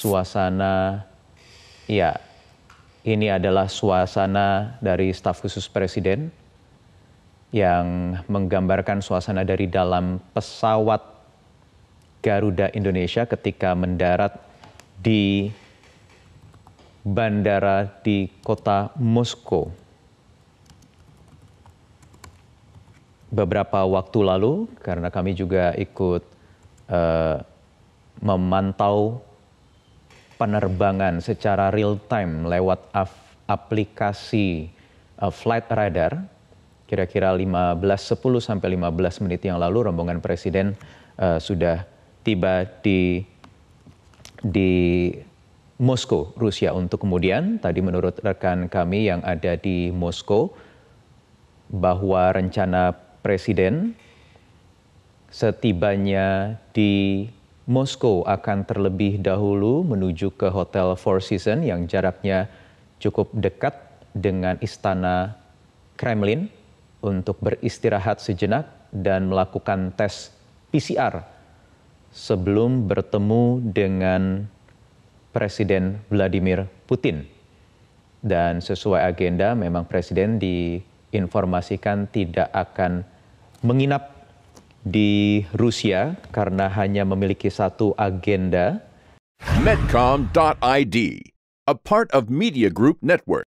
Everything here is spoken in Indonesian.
suasana ya ini adalah suasana dari staf khusus presiden yang menggambarkan suasana dari dalam pesawat Garuda Indonesia ketika mendarat di bandara di kota Moskow. Beberapa waktu lalu, karena kami juga ikut uh, memantau penerbangan secara real time lewat aplikasi uh, Flight Radar. Kira-kira 15 10 sampai 15 menit yang lalu rombongan presiden uh, sudah tiba di di Moskow, Rusia untuk kemudian tadi menurut rekan kami yang ada di Moskow bahwa rencana presiden setibanya di Moskow akan terlebih dahulu menuju ke Hotel Four Seasons yang jaraknya cukup dekat dengan Istana Kremlin untuk beristirahat sejenak dan melakukan tes PCR sebelum bertemu dengan Presiden Vladimir Putin. Dan sesuai agenda memang Presiden diinformasikan tidak akan menginap di Rusia karena hanya memiliki satu agenda. Medcom.id, a part of Media Group Network.